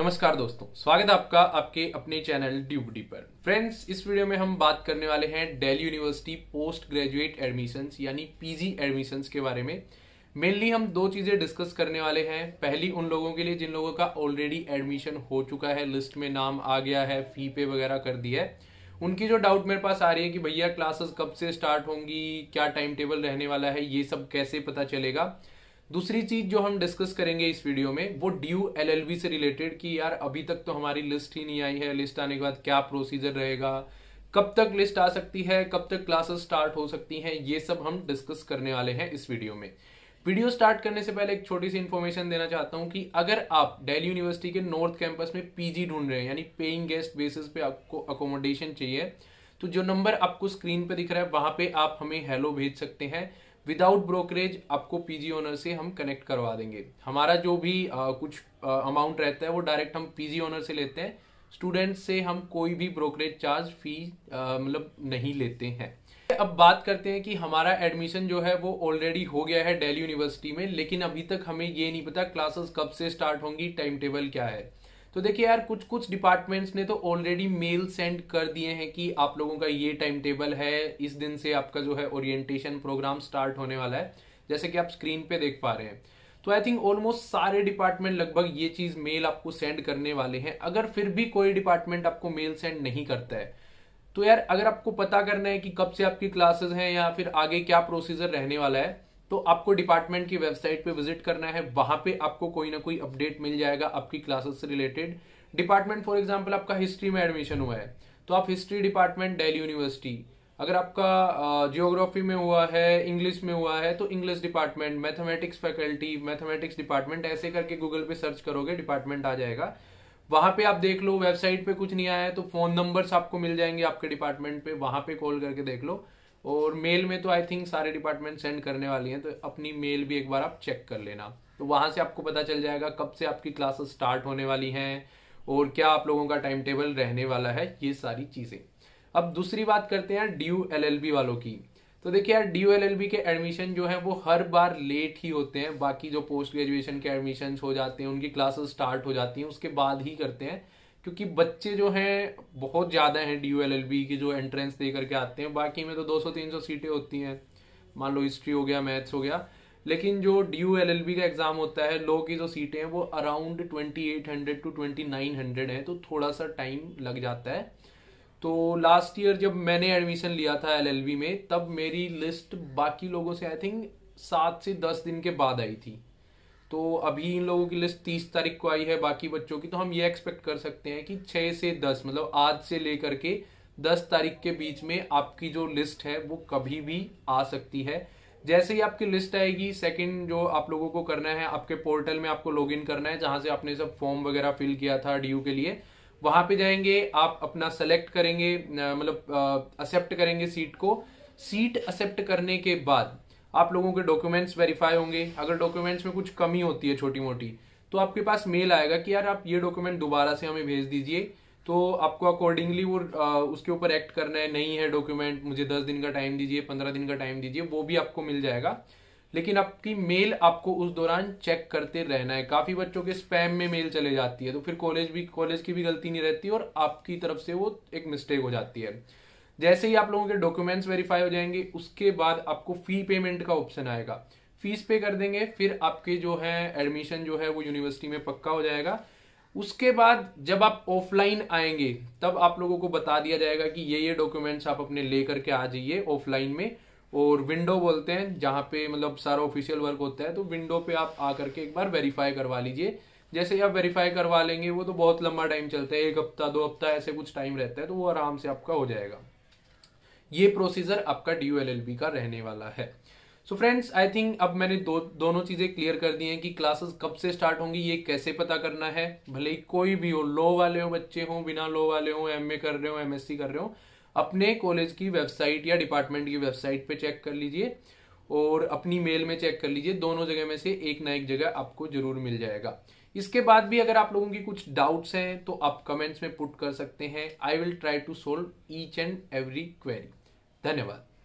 नमस्कार दोस्तों स्वागत है आपका आपके अपने चैनल ड्यूबडी पर फ्रेंड्स इस वीडियो में हम बात करने वाले हैं Delhi university post graduate admissions यानी पीजी एडमिशंस के बारे में मेनली हम दो चीज़ें डिस्कस करने वाले हैं पहली उन लोगों के लिए जिन लोगों का ऑलरेडी एडमिशन हो चुका है लिस्ट में नाम आ गया है फी पे वगैरह कर दिया है उनकी जो डाउट मेरे पास आ रही है कि भैया क्लासेस कब से स्टार्ट होंगी क्या टाइम टेबल रहने वाला है ये सब कैसे पता चलेगा दूसरी चीज जो हम डिस्कस करेंगे इस वीडियो में वो ड्यू एलएलबी से रिलेटेड कि यार अभी तक तो हमारी लिस्ट ही नहीं आई है लिस्ट आने के बाद क्या प्रोसीजर रहेगा कब तक लिस्ट आ सकती है कब तक क्लासेस स्टार्ट हो सकती हैं ये सब हम डिस्कस करने वाले हैं इस वीडियो में वीडियो स्टार्ट करने से पहले एक छोटी सी इन्फॉर्मेशन देना चाहता हूँ कि अगर आप डेली यूनिवर्सिटी के नॉर्थ कैंपस में पीजी ढूंढ रहे हैं यानी पेइंग गेस्ट बेसिस पे आपको अकोमोडेशन चाहिए तो जो नंबर आपको स्क्रीन पे दिख रहा है वहां पे आप हमें हेलो भेज सकते हैं विदाउट ब्रोकरेज आपको पीजी ओनर से हम कनेक्ट करवा देंगे हमारा जो भी आ, कुछ अमाउंट रहता है वो डायरेक्ट हम पीजी ओनर से लेते हैं स्टूडेंट से हम कोई भी ब्रोकरेज चार्ज फी मतलब नहीं लेते हैं अब बात करते हैं कि हमारा एडमिशन जो है वो ऑलरेडी हो गया है दिल्ली यूनिवर्सिटी में लेकिन अभी तक हमें ये नहीं पता क्लासेस कब से स्टार्ट होंगी टाइम टेबल क्या है तो देखिए यार कुछ कुछ डिपार्टमेंट्स ने तो ऑलरेडी मेल सेंड कर दिए हैं कि आप लोगों का ये टाइम टेबल है इस दिन से आपका जो है ओरिएंटेशन प्रोग्राम स्टार्ट होने वाला है जैसे कि आप स्क्रीन पे देख पा रहे हैं तो आई थिंक ऑलमोस्ट सारे डिपार्टमेंट लगभग ये चीज मेल आपको सेंड करने वाले हैं अगर फिर भी कोई डिपार्टमेंट आपको मेल सेंड नहीं करता है तो यार अगर आपको पता करना है कि कब से आपकी क्लासेस हैं या फिर आगे क्या प्रोसीजर रहने वाला है तो आपको डिपार्टमेंट की वेबसाइट पे विजिट करना है वहां पे आपको कोई ना कोई अपडेट मिल जाएगा आपकी क्लासेस से रिलेटेड डिपार्टमेंट फॉर एग्जाम्पल आपका हिस्ट्री में एडमिशन हुआ है तो आप हिस्ट्री डिपार्टमेंट डेली यूनिवर्सिटी अगर आपका जियोग्राफी में हुआ है इंग्लिश में हुआ है तो English department mathematics faculty mathematics department ऐसे करके गूगल पे सर्च करोगे डिपार्टमेंट आ जाएगा वहां पे आप देख लो वेबसाइट पे कुछ नहीं आया है तो फोन नंबर्स आपको मिल जाएंगे आपके डिपार्टमेंट पे वहां पे कॉल करके देख लो और मेल में तो आई थिंक सारे डिपार्टमेंट सेंड करने वाली हैं तो अपनी मेल भी एक बार आप चेक कर लेना तो वहाँ से आपको पता चल जाएगा कब से आपकी क्लासेस स्टार्ट होने वाली हैं और क्या आप लोगों का टाइम टेबल रहने वाला है ये सारी चीज़ें अब दूसरी बात करते हैं D U L L B वालों की तो देखिए यार D U L L B के एडमिशन जो है वो हर बार लेट ही होते हैं बाकी जो पोस्ट ग्रेजुएशन के एडमिशन हो जाते हैं उनकी क्लासेस स्टार्ट हो जाती हैं उसके बाद ही करते हैं क्योंकि बच्चे जो हैं बहुत ज़्यादा हैं D U L L B के जो एंट्रेंस दे करके आते हैं बाकी में तो 200-300 सीटें होती हैं मान लो हिस्ट्री हो गया मैथ्स हो गया लेकिन जो D U L L B का एग्ज़ाम होता है लो की जो सीटें हैं वो अराउंड 2800 टू 2900 है तो थोड़ा सा टाइम लग जाता है तो लास्ट ईयर जब मैंने एडमिशन लिया था एल में तब मेरी लिस्ट बाकी लोगों से आई थिंक सात से दस दिन के बाद आई थी तो अभी इन लोगों की लिस्ट तीस तारीख को आई है बाकी बच्चों की तो हम ये एक्सपेक्ट कर सकते हैं कि छः से दस मतलब आज से लेकर के दस तारीख के बीच में आपकी जो लिस्ट है वो कभी भी आ सकती है जैसे ही आपकी लिस्ट आएगी सेकंड जो आप लोगों को करना है आपके पोर्टल में आपको लॉगिन करना है जहां से आपने सब फॉर्म वगैरह फिल किया था डी के लिए वहां पे जाएंगे आप अपना सेलेक्ट करेंगे मतलब एक्सेप्ट करेंगे सीट को सीट एक्सेप्ट करने के बाद आप लोगों के डॉक्यूमेंट्स वेरीफाई होंगे अगर डॉक्यूमेंट्स में कुछ कमी होती है छोटी मोटी तो आपके पास मेल आएगा कि यार आप ये डॉक्यूमेंट दोबारा से हमें भेज दीजिए तो आपको अकॉर्डिंगली वो आ, उसके ऊपर एक्ट करना है नहीं है डॉक्यूमेंट मुझे दस दिन का टाइम दीजिए पंद्रह दिन का टाइम दीजिए वो भी आपको मिल जाएगा लेकिन आपकी मेल आपको उस दौरान चेक करते रहना है काफी बच्चों के स्पैम में मेल चले जाती है तो फिर कॉलेज भी कॉलेज की भी गलती नहीं रहती और आपकी तरफ से वो एक मिस्टेक हो जाती है जैसे ही आप लोगों के डॉक्यूमेंट्स वेरीफाई हो जाएंगे उसके बाद आपको फी पेमेंट का ऑप्शन आएगा फीस पे कर देंगे फिर आपके जो है एडमिशन जो है वो यूनिवर्सिटी में पक्का हो जाएगा उसके बाद जब आप ऑफलाइन आएंगे तब आप लोगों को बता दिया जाएगा कि ये ये डॉक्यूमेंट्स आप अपने ले करके आ जाइए ऑफलाइन में और विंडो बोलते हैं जहाँ पे मतलब सारा ऑफिशियल वर्क होता है तो विंडो पे आप आ करके एक बार वेरीफाई करवा लीजिए जैसे ही आप वेरीफाई करवा लेंगे वो तो बहुत लंबा टाइम चलता है एक हफ्ता दो हफ्ता ऐसे कुछ टाइम रहता है तो वो आराम से आपका हो जाएगा ये प्रोसीजर आपका डी यू का रहने वाला है सो फ्रेंड्स आई थिंक अब मैंने दो दोनों चीज़ें क्लियर कर दी हैं कि क्लासेस कब से स्टार्ट होंगी ये कैसे पता करना है भले ही कोई भी हो लो वाले हो बच्चे हों बिना लो वाले हों एमए कर रहे हो एमएससी कर रहे हो अपने कॉलेज की वेबसाइट या डिपार्टमेंट की वेबसाइट पे चेक कर लीजिए और अपनी मेल में चेक कर लीजिए दोनों जगह में से एक ना एक जगह आपको जरूर मिल जाएगा इसके बाद भी अगर आप लोगों की कुछ डाउट्स हैं तो आप कमेंट्स में पुट कर सकते हैं I will try to solve each and every query धन्यवाद